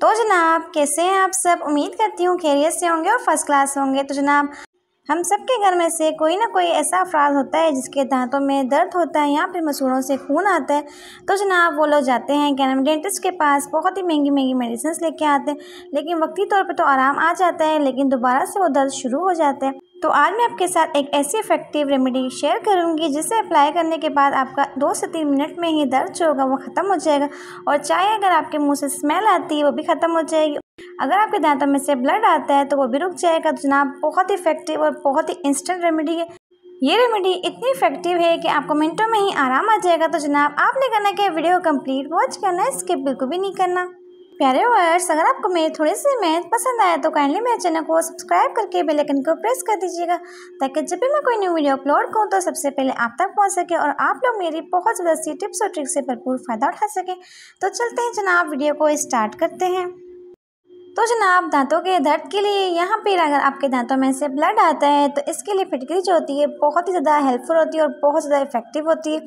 तो जनाब कैसे हैं आप सब उम्मीद करती हूँ खैरियत से होंगे और फर्स्ट क्लास होंगे तो जनाब हम सब के घर में से कोई ना कोई ऐसा अफराद होता है जिसके दांतों में दर्द होता है या फिर मसूड़ों से खून आता है तो जनाब वो लोग जाते हैं क्या नाम डेंटिस्ट के पास बहुत ही महंगी महंगी मेडिसिन लेके आते हैं लेकिन वक्ती तौर पर तो आराम आ जाता है लेकिन दोबारा से वो दर्द शुरू हो जाता है तो आज मैं आपके साथ एक ऐसी इफेक्टिव रेमेडी शेयर करूंगी जिसे अप्लाई करने के बाद आपका दो से तीन मिनट में ही दर्द जो होगा वो ख़त्म हो जाएगा और चाय अगर आपके मुंह से स्मेल आती है वो भी ख़त्म हो जाएगी अगर आपके दांतों में से ब्लड आता है तो वो भी रुक जाएगा तो जनाब बहुत इफेक्टिव और बहुत ही इंस्टेंट रेमेडी है ये रेमेडी इतनी इफेक्टिव है कि आपको मिनटों में ही आराम आ जाएगा तो जनाब आपने करना क्या वीडियो कम्प्लीट वॉच करना है स्किप बिल्कुल भी नहीं करना प्यारे वर्ड्स अगर आपको मेरे थोड़े से मैथ पसंद आए तो काइंडली मेरे चैनल को सब्सक्राइब करके बेल आइकन को प्रेस कर दीजिएगा ताकि जब भी मैं कोई न्यू वीडियो अपलोड करूँ तो सबसे पहले आप तक पहुँच सके और आप लोग मेरी बहुत ज़्यादा सी टिप्स और ट्रिक्स से भरपूर फ़ायदा उठा सकें तो चलते हैं जनाब वीडियो को स्टार्ट करते हैं तो जनाब दांतों के दर्द के लिए यहाँ पर अगर आपके दांतों में से ब्लड आता है तो इसके लिए फिटकरी जो होती है बहुत ही ज़्यादा हेल्पफुल होती है और बहुत ज़्यादा इफेक्टिव होती है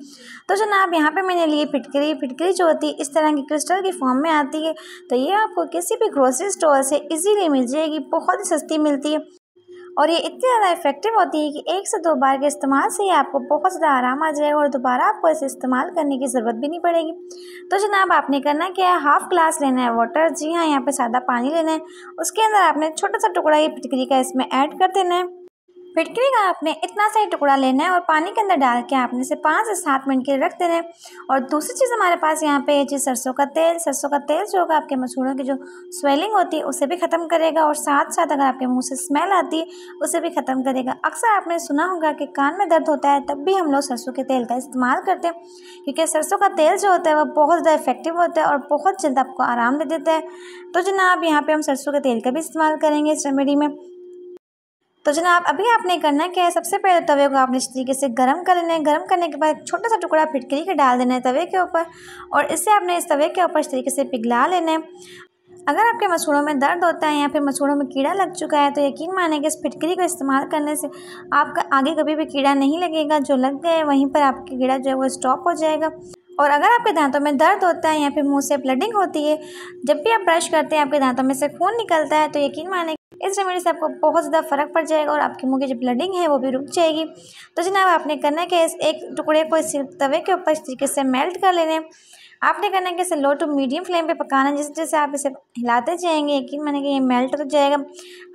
तो जनाब यहाँ पे मैंने लिए फिटकरी फिटकरी जो होती है इस तरह की क्रिस्टल की फॉर्म में आती है तो ये आपको किसी भी ग्रोसरी स्टोर से ईजीली मिल जाएगी बहुत ही सस्ती मिलती है और ये इतनी ज़्यादा इफेक्टिव होती है कि एक से दो बार के इस्तेमाल से ही आपको बहुत ज़्यादा आराम आ जाएगा और दोबारा आपको इसे इस्तेमाल करने की ज़रूरत भी नहीं पड़ेगी तो जनाब आपने करना क्या है हाफ़ ग्लास लेना है वाटर जी हाँ यहाँ पर सादा पानी लेना है उसके अंदर आपने छोटा सा टुकड़ा ही पिटकरी का इसमें ऐड कर देना है फिटकरी का आपने इतना सा ही टुकड़ा लेना है और पानी के अंदर डाल के आपने इसे पाँच से सात मिनट के लिए रख देना है और दूसरी चीज़ हमारे पास यहाँ पे है चीज़ सरसों का तेल सरसों का तेल जो होगा आपके मसूड़ों की जो स्वेलिंग होती है उसे भी ख़त्म करेगा और साथ साथ अगर आपके मुँह से स्मेल आती है उसे भी ख़त्म करेगा अक्सर आपने सुना होगा कि कान में दर्द होता है तब भी हम लोग सरसों के तेल का इस्तेमाल करते हैं क्योंकि सरसों का तेल जो होता है वह बहुत ज़्यादा इफेक्टिव होता है और बहुत जल्द आपको आराम दे देता है तो जनाब यहाँ पर हम सरसों के तेल का भी इस्तेमाल करेंगे इस रेमेडी में तो जनाब अभी आपने करना क्या है सबसे पहले तो तवे को आपने इस तरीके से गर्म कर लेना है गर्म करने के बाद छोटा सा टुकड़ा फिटकरी के डाल देना है तवे के ऊपर और इससे आपने इस तवे के ऊपर इस तरीके से पिघला लेना है अगर आपके मसूड़ों में दर्द होता है या फिर मसूड़ों में कीड़ा लग चुका है तो यकीन माने कि इस फिटकरी को इस्तेमाल करने से आपका आगे कभी भी कीड़ा नहीं लगेगा जो लग गया वहीं पर आपका कीड़ा जो है वो स्टॉप हो जाएगा और अगर आपके दांतों में दर्द होता है या फिर मुंह से ब्लडिंग होती है जब भी आप ब्रश करते हैं आपके दांतों में से खून निकलता है तो यकीन माने इस रेमेडी से आपको बहुत ज़्यादा फ़र्क पड़ जाएगा और आपके मुँह की जो ब्लडिंग है वो भी रुक जाएगी तो जनाब आपने करना है कि इस एक टुकड़े को इस तवे के ऊपर इस तरीके से मेल्ट कर लेने आपने करना है कि इसे लो टू मीडियम फ्लेम पे पकाना है जैसे जैसे आप इसे हिलाते जाएंगे यकीन मैंने कि ये मेल्ट हो तो जाएगा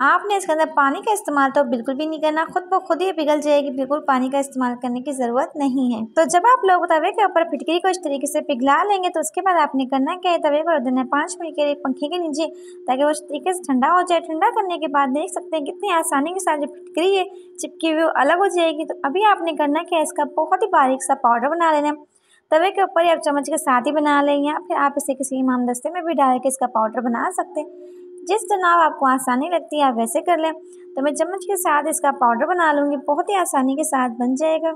आपने इसके अंदर पानी का इस्तेमाल तो बिल्कुल भी नहीं करना खुद ब खुद ही पिघल जाएगी बिल्कुल पानी का इस्तेमाल करने की ज़रूरत नहीं है तो जब आप लोग तवे के ऊपर फिटकरी को इस तरीके से पिघला लेंगे तो उसके बाद आपने करना क्या कि तवे को देना है पाँच मिनट के लिए पंखे के नीचे ताकि वो तरीके से ठंडा हो जाए ठंडा करने के बाद देख सकते हैं कितनी आसानी के साथ जो फिटकरी है चिपकी हुई अलग हो जाएगी तो अभी आपने करना क्या है इसका बहुत ही बारीक सा पाउडर बना लेना है तवे के ऊपर ही आप चम्मच के साथ ही बना लें या फिर आप इसे किसी इमाम दस्ते में भी डाल के इसका पाउडर बना सकते हैं जिस तनाव आपको आसानी लगती है आप वैसे कर लें तो मैं चम्मच के साथ इसका पाउडर बना लूँगी बहुत ही आसानी के साथ बन जाएगा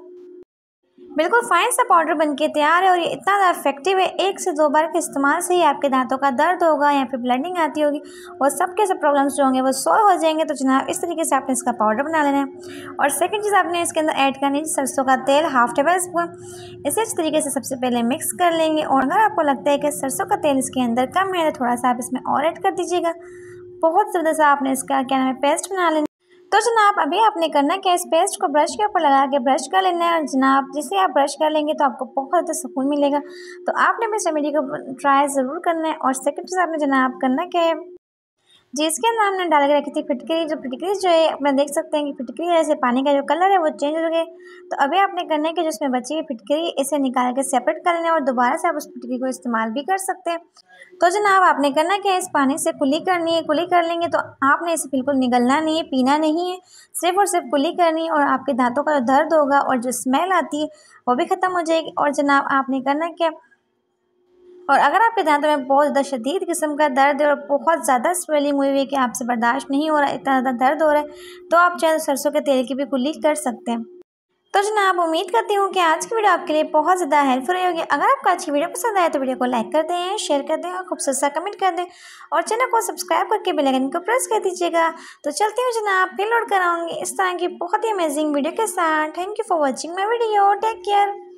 बिल्कुल फाइन सा पाउडर बनके तैयार है और ये इतना ज़्यादा इफेक्टिव है एक से दो बार के इस्तेमाल से ही आपके दांतों का दर्द होगा या फिर ब्लडिंग आती होगी और सबके सब प्रॉब्लम्स जो होंगे वो सॉल्व हो जाएंगे तो जनाब इस तरीके से आपने इसका पाउडर बना लेना है और सेकेंड चीज़ आपने इसके अंदर ऐड करनी है सरसों का तेल हाफ टेबल स्पून इसे इस तरीके से सबसे पहले मिक्स कर लेंगे और अगर आपको लगता है कि सरसों का तेल इसके अंदर कम है तो थोड़ा सा आप इसमें और ऐड कर दीजिएगा बहुत ज़्यादा सा आपने इसका क्या नाम है पेस्ट बना लेना तो जनाब अभी आपने करना क्या इस पेस्ट को ब्रश के ऊपर लगा के ब्रश कर लेना है और जनाब जिसे आप ब्रश कर लेंगे तो आपको बहुत ज़्यादा सुकून मिलेगा तो आपने भी इस रेमेडी को ट्राई ज़रूर करना है और सेकेंड चीज़ आपने जनाब करना क्या है जी इसके अंदर हमने डाल के रखी थी फिटकरी जो फिटकरी जो है अपना देख सकते हैं कि फिटकरी है ऐसे पानी का जो कलर है वो चेंज हो गया तो अभी आपने करने के जो उसमें बची हुई फिटकरी इसे निकाल के सेपरेट कर लेना और दोबारा से आप उस फिटकरी को इस्तेमाल भी कर सकते हैं तो जनाब आपने करना क्या है इस पानी से कुली करनी है कुली कर लेंगे तो आपने इसे बिल्कुल निगलना नहीं है पीना नहीं है सिर्फ और सिर्फ कुली करनी है और आपके दांतों का जो दर्द होगा और जो स्मेल आती है वो भी ख़त्म हो जाएगी और जनाब आपने करना क्या और अगर आपके दांतों में बहुत ज़्यादा शदीद किस्म का दर्द है और बहुत ज़्यादा स्वेलिंग हुई हुई है कि आपसे बर्दाश्त नहीं हो रहा इतना ज़्यादा दर्द हो रहा है तो आप चाहे तो सरसों के तेल की भी कुली कर सकते हैं तो जना आप उम्मीद करती हूँ कि आज की वीडियो आपके लिए बहुत ज़्यादा हेल्पफुल रही होगी अगर आपको आज की वीडियो पसंद आए तो वीडियो को लाइक कर दें शेयर कर दें और खूबसूरत सा कमेंट कर दें और चैनल को सब्सक्राइब करके बेल आइकन को प्रेस कर दीजिएगा तो चलती हूँ आप फिर लौट कराऊंगी इस तरह की बहुत ही अमेजिंग वीडियो के साथ thank you for watching my video take care